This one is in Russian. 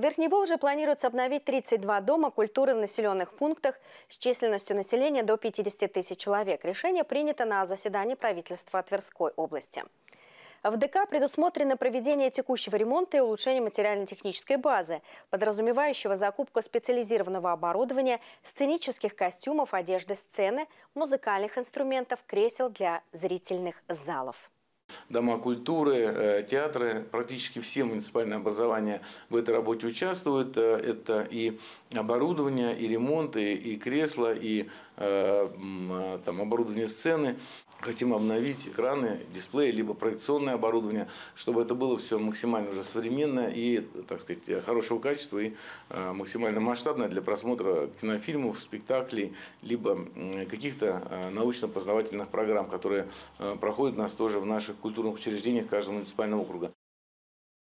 В Верхней Волже планируется обновить 32 дома культуры в населенных пунктах с численностью населения до 50 тысяч человек. Решение принято на заседании правительства Тверской области. В ДК предусмотрено проведение текущего ремонта и улучшение материально-технической базы, подразумевающего закупку специализированного оборудования, сценических костюмов, одежды сцены, музыкальных инструментов, кресел для зрительных залов дома культуры, э, театры. Практически все муниципальные образования в этой работе участвуют. Э, это и оборудование, и ремонт, и, и кресла, и э, там, оборудование сцены. Хотим обновить экраны, дисплеи, либо проекционное оборудование, чтобы это было все максимально уже современно и, так сказать, хорошего качества и максимально масштабное для просмотра кинофильмов, спектаклей, либо каких-то научно-познавательных программ, которые проходят у нас тоже в наших культурных учреждениях каждого муниципального округа.